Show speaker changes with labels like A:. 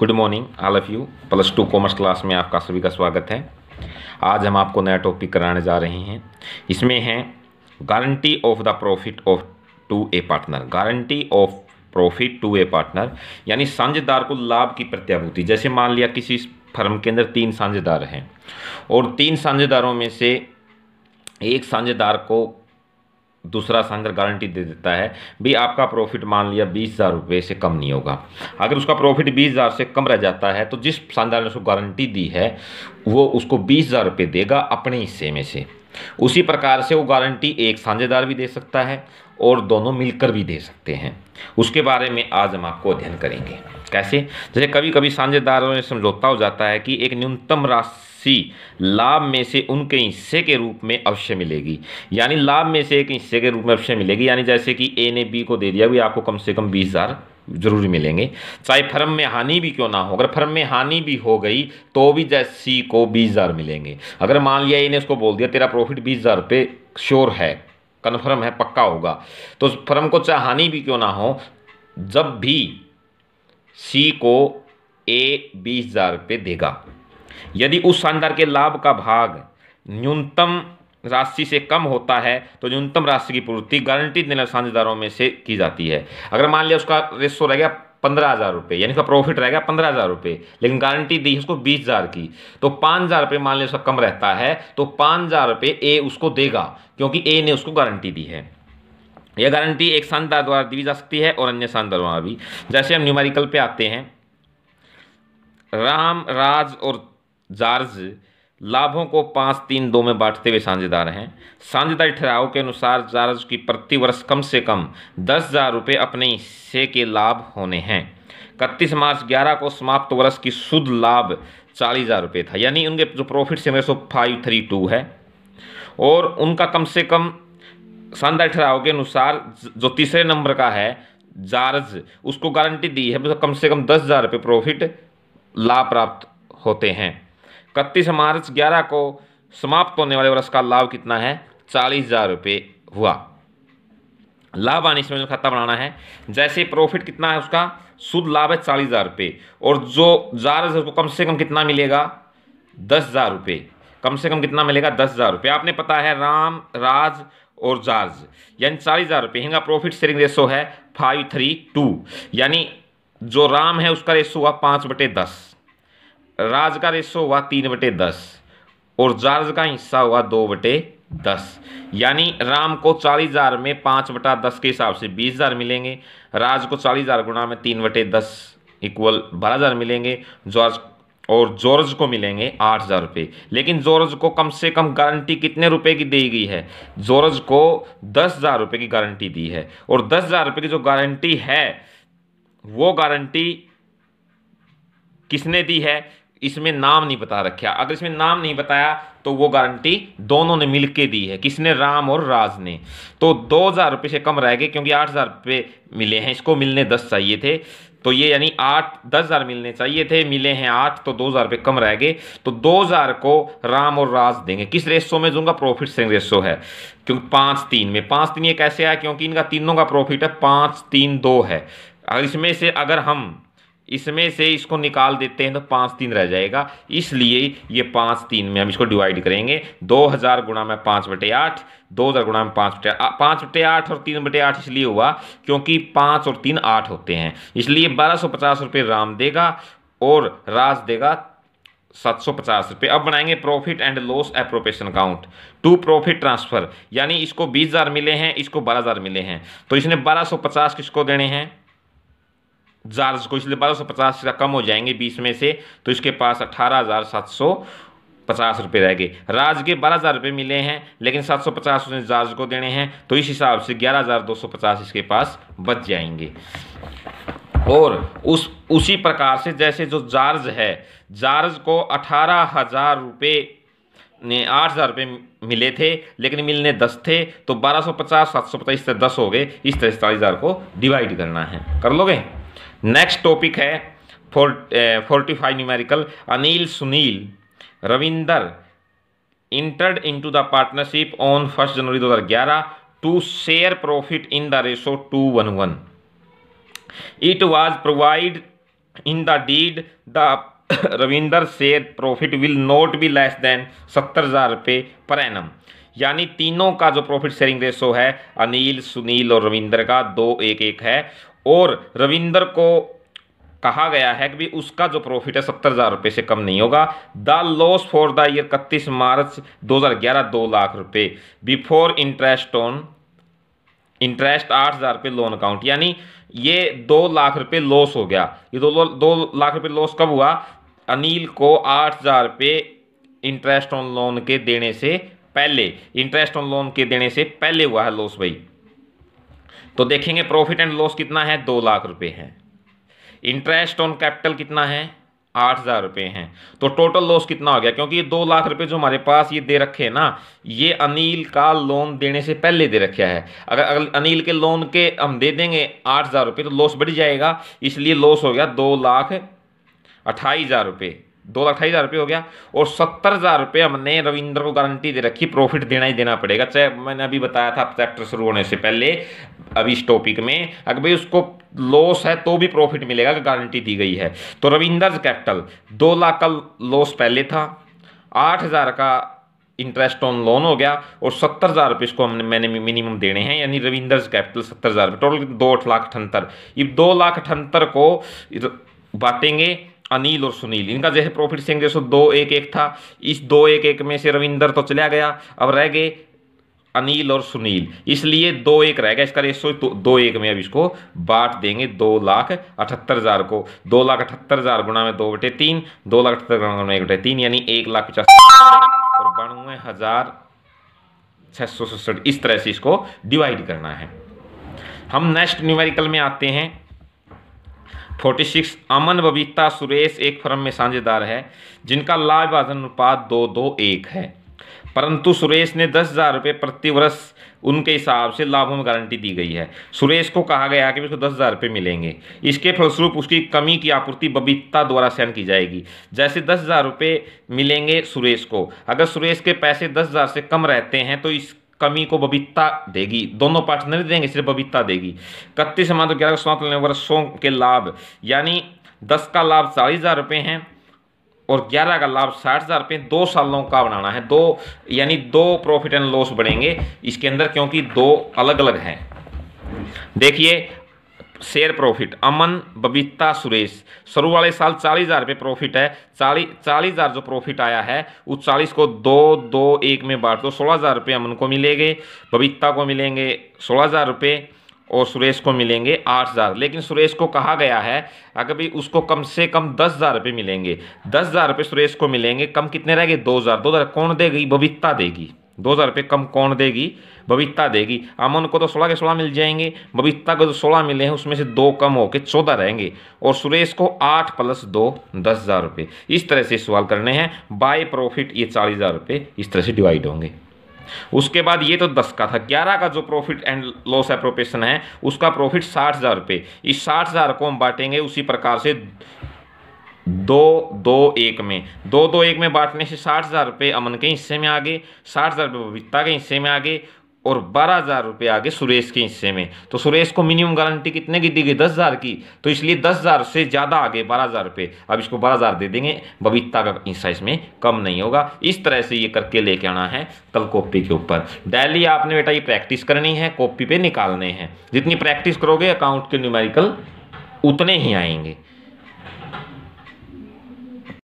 A: good morning all of you plus two commerce class में आपका सभी का स्वागत है आज हम आपको नया टॉपिक कराने जा रहे हैं इसमें है guarantee of the profit of to a partner guarantee of profit to a partner यानी साझेदार को लाभ की प्रत्याभूति जैसे मान लिया किसी फर्म के अंदर तीन साझेदार हैं और तीन साझेदारों में से एक साझेदार को दूसरा सेंगर गारंटी दे देता है भी आपका प्रॉफिट मान लिया बीस हज़ार रुपये से कम नहीं होगा अगर उसका प्रॉफिट बीस हज़ार से कम रह जाता है तो जिस शानदार ने उसको गारंटी दी है वो उसको बीस हज़ार रुपये देगा अपने हिस्से में से उसी प्रकार से वो गारंटी एक साझेदार भी दे सकता है और दोनों मिलकर भी दे सकते हैं उसके बारे में आज हम आपको अध्ययन करेंगे कैसे जैसे कभी कभी साझेदारों में समझौता हो जाता है कि एक न्यूनतम राशि सी लाभ में से उनके हिस्से के रूप में अवश्य मिलेगी यानी लाभ में से एक हिस्से के रूप में अवश्य मिलेगी यानी जैसे कि ए ने बी को दे दिया भी आपको कम से कम बीस हज़ार जरूर मिलेंगे चाहे फर्म में हानि भी क्यों ना हो अगर फर्म में हानि भी हो गई तो भी जैसे सी को बीस हज़ार मिलेंगे अगर मान लिया ए ने उसको बोल दिया तेरा प्रॉफिट बीस हज़ार रुपये श्योर है कन्फर्म है पक्का होगा तो फर्म को चाहे हानि भी क्यों ना हो जब भी सी को ए बीस हज़ार रुपये देगा यदि उस शानदार के लाभ का भाग न्यूनतम राशि से कम होता है तो न्यूनतम राशि की पूर्ति गारंटी देने साझेदारों में से की जाती है अगर मान लिया उसका रेशो रह गया पंद्रह हज़ार रुपये यानी उसका प्रॉफिट गया पंद्रह हज़ार रुपये लेकिन गारंटी दी है उसको बीस हज़ार की तो पाँच हज़ार रुपये मान लिया उसका कम रहता है तो पाँच हज़ार रुपये ए उसको देगा क्योंकि ए ने उसको गारंटी दी है यह गारंटी एक शानदार द्वारा दी जा सकती है और अन्य शानदार द्वारा भी जैसे हम न्यूमेरिकल पे आते हैं राम राज और जार्ज लाभों को पाँच तीन दो में बांटते हुए साझेदार हैं साझेदारी ठहराव के अनुसार जार्ज की प्रति वर्ष कम से कम दस हज़ार रुपये अपने हिस्से के लाभ होने हैं इकतीस मार्च ग्यारह को समाप्त वर्ष की शुद्ध लाभ चालीस हज़ार रुपये था यानी उनके जो प्रॉफिट से मेरे सौ फाइव थ्री टू है और उनका कम से कम शानदार ठहराव के अनुसार जो तीसरे नंबर का है जार्ज उसको गारंटी दी है मतलब कम से कम दस हज़ार रुपये प्रॉफिट लाभ प्राप्त होते हैं इकतीस मार्च ग्यारह को समाप्त होने वाले वर्ष का लाभ कितना है चालीस हज़ार रुपये हुआ लाभ आने से खाता बनाना है जैसे प्रॉफिट कितना है उसका शुद्ध लाभ है चालीस हज़ार रुपये और जो जार उसको कम से कम कितना मिलेगा दस हज़ार रुपये कम से कम कितना मिलेगा दस हज़ार रुपये आपने पता है राम राज और जार्ज यानी चालीस हज़ार रुपये इनका प्रॉफिट शेयरिंग रेशो है फाइव थ्री टू यानी जो राम है उसका रेशो हुआ पाँच बटे दस राज का रेशो हुआ तीन बटे दस और जार्ज का हिस्सा हुआ दो बटे दस यानी राम को चालीस हजार में पांच बटा दस के हिसाब से बीस हजार मिलेंगे राज को चालीस हजार गुणा में तीन बटे दस इक्वल बारह हजार मिलेंगे जॉर्ज और जॉर्ज को मिलेंगे आठ हज़ार रुपये लेकिन जॉर्ज को कम से कम गारंटी कितने रुपए की दी गई है जॉर्ज को दस हज़ार रुपये की गारंटी दी है और दस हज़ार रुपये की जो गारंटी है वो गारंटी किसने दी है इसमें नाम नहीं बता रखा अगर इसमें नाम नहीं बताया तो वो गारंटी दोनों ने मिलके दी है किसने राम और राज ने तो दो हज़ार रुपये से कम रह गए क्योंकि आठ हज़ार रुपये मिले हैं इसको मिलने दस चाहिए थे तो ये यानी आठ दस हज़ार मिलने चाहिए थे मिले हैं आठ तो दो हज़ार रुपये कम रह गए तो दो हज़ार को राम और राज देंगे किस रेसो में दूंगा प्रॉफिट सेंग रेसो है क्योंकि पाँच तीन में पाँच तीन ये कैसे आया क्योंकि इनका तीनों का प्रॉफिट है पाँच तीन दो है अगर इसमें से अगर हम इसमें से इसको निकाल देते हैं तो पाँच तीन रह जाएगा इसलिए ये पाँच तीन में हम इसको डिवाइड करेंगे दो हज़ार गुणा में पाँच बटे आठ दो हज़ार गुणा में पाँच बटे पाँच बटे आठ और तीन बटे आठ इसलिए हुआ क्योंकि पाँच और तीन आठ होते हैं इसलिए बारह सौ पचास रुपये राम देगा और राज देगा सात सौ पचास रुपये अब बनाएंगे profit and loss appropriation account to profit transfer यानी इसको बीस हज़ार मिले हैं इसको बारह हज़ार मिले हैं तो इसने बारह सौ पचास किसको देने हैं हज़ार इसलिए बारह सौ पचास कम हो जाएंगे बीस में से तो इसके पास अठारह हज़ार सात सौ पचास रुपये रह गए राज के बारह हज़ार रुपये मिले हैं लेकिन सात सौ पचास उसने जार्ज को देने हैं तो इस हिसाब से ग्यारह हज़ार दो सौ पचास इसके पास बच जाएंगे और उस उसी प्रकार से जैसे जो जार्ज है जार्ज को अठारह हज़ार रुपये ने आठ हज़ार रुपये मिले थे लेकिन मिलने दस थे तो बारह सौ पचास सात सौ पचास तरह दस हो गए इस तरह चालीस हज़ार को डिवाइड करना है कर लोगे नेक्स्ट टॉपिक है forty five numerical Anil Sunil Ravinder entered into the partnership on first January 2011 to share profit in the ratio two one one it was provide in the deed the Ravinder share profit will not be less than सत्तर हज़ार रुपये per annum यानी तीनों का जो profit sharing ratio है अनिल सुनील और रविंदर का दो एक एक है और रविंदर को कहा गया है कि भी उसका जो प्रॉफिट है सत्तर हज़ार रुपये से कम नहीं होगा the loss for the year इकतीस मार्च 2011 दो लाख रुपये बिफोर इंटरेस्ट ऑन इंटरेस्ट आठ हज़ार रुपये लोन अकाउंट यानी ये दो लाख रुपये लॉस हो गया ये दो दो लाख रुपये लॉस कब हुआ अनिल को आठ हज़ार रुपये इंटरेस्ट ऑन लोन के देने से पहले इंटरेस्ट ऑन लोन के देने से पहले हुआ है लॉस भाई तो देखेंगे प्रॉफिट एंड लॉस कितना है दो लाख रुपए है इंटरेस्ट ऑन कैपिटल कितना है आठ हज़ार रुपये है तो टोटल लॉस कितना हो गया क्योंकि ये दो लाख रुपए जो हमारे पास ये दे रखे हैं ना ये अनिल का लोन देने से पहले दे रखा है अगर अगर अनिल के लोन के हम दे देंगे आठ हज़ार रुपये तो लॉस बढ़ जाएगा इसलिए लॉस हो गया दो लाख अट्ठाईस हज़ार रुपये दो लाख अठाई हज़ार रुपये हो गया और सत्तर हज़ार रुपये हमने रविंद्र को गारंटी दे रखी प्रॉफिट देना ही देना पड़ेगा चाहे मैंने अभी बताया था चैप्टर शुरू होने से पहले अभी इस टॉपिक में अगर भाई उसको लॉस है तो भी प्रॉफिट मिलेगा गारंटी दी गई है तो रविंदर कैपिटल दो लाख का लॉस पहले था आठ हज़ार का इंटरेस्ट ऑन लोन हो गया और सत्तर हज़ार रुपये इसको हमने मैंने मिनिमम देने हैं यानी रविंदर कैपिटल सत्तर हज़ार रुपये टोटल दो लाख अठहत्तर ये दो लाख अठहत्तर को बांटेंगे अनिल और सुनील इनका जैसे प्रॉफिट सेंगे सो दो एक एक था इस दो एक एक में से रविंदर तो चला गया अब रह गए अनिल और सुनील इसलिए दो एक रहेगा इसका रेसो तो दो एक में अब इसको बांट देंगे दो लाख अठहत्तर हज़ार को दो लाख अठहत्तर हज़ार गुणा में दो बटे तीन दो लाख अठहत्तर गुणा में एक बटे तीन यानी एक लाख पचास और बानवे हज़ार छः सौ सड़सठ इस तरह से इसको डिवाइड करना है हम नेक्स्ट न्यूमेरिकल में आते हैं फोर्टी सिक्स अमन बबीता सुरेश एक फर्म में साझेदार है जिनका लाभवाजन अनुपात दो दो एक है परंतु सुरेश ने दस हज़ार रुपये प्रतिवर्ष उनके हिसाब से लाभों में गारंटी दी गई है सुरेश को कहा गया है कि उसको दस हज़ार रुपये मिलेंगे इसके फलस्वरूप उसकी कमी की आपूर्ति बबीता द्वारा सहन की जाएगी जैसे दस हज़ार रुपये मिलेंगे सुरेश को अगर सुरेश के पैसे दस हज़ार से कम रहते हैं तो इस कमी को बबीता देगी दोनों पार्ट नहीं देंगे सिर्फ बबीता देगी इकतीस से मात्र ग्यारह स्वास्थ्य लेने वर्षों के लाभ यानी दस का लाभ चालीस हज़ार रुपये हैं और ग्यारह का लाभ साठ हज़ार रुपये दो सालों का बनाना है दो यानी दो प्रॉफिट एंड लॉस बढ़ेंगे इसके अंदर क्योंकि दो अलग अलग हैं देखिए शेयर प्रॉफिट अमन बबीता सुरेश शुरू वाले साल चालीस हज़ार रुपये प्रॉफिट है चालीस चालीस हज़ार जो प्रॉफिट आया है उस चालीस को दो दो एक में बांट दो सोलह हज़ार रुपये अमन को मिलेंगे बबीता को मिलेंगे सोलह हज़ार रुपये और सुरेश को मिलेंगे आठ हज़ार लेकिन सुरेश को कहा गया है अगर भी उसको कम से कम दस हज़ार रुपये मिलेंगे दस हज़ार रुपये सुरेश को मिलेंगे कम कितने रह गए दो हज़ार दो हज़ार कौन देगी बबीता देगी दो हज़ार रुपये कम कौन देगी बबीता देगी अमन को तो सोलह के सोलह मिल जाएंगे बबीता को जो सोलह मिले हैं उसमें से दो कम होकर चौदह रहेंगे और सुरेश को आठ प्लस दो दस हज़ार रुपये इस तरह से सवाल करने हैं बाय प्रॉफिट ये चालीस हज़ार रुपये इस तरह से डिवाइड होंगे उसके बाद ये तो दस का था ग्यारह का जो प्रॉफिट एंड लॉस एप्रोपेशन है उसका प्रॉफिट साठ हज़ार रुपये इस साठ हज़ार को हम बांटेंगे उसी प्रकार से दो दो एक में दो दो एक में बांटने से साठ हज़ार रुपये अमन के हिस्से में आ गए साठ हज़ार रुपये बबीता के हिस्से में आ गए और बारह हज़ार रुपये आ गए सुरेश के हिस्से में तो सुरेश को मिनिमम गारंटी कितने की दी गई दस हज़ार की तो इसलिए दस हज़ार से ज़्यादा आ गए बारह हज़ार रुपये अब इसको बारह हज़ार दे देंगे बबीता का हिस्सा इसमें कम नहीं होगा इस तरह से ये करके लेके आना है कल कॉपी के ऊपर डेली आपने बेटा ये प्रैक्टिस करनी है कॉपी पे निकालने हैं जितनी प्रैक्टिस करोगे अकाउंट के न्यूमेरिकल उतने ही आएंगे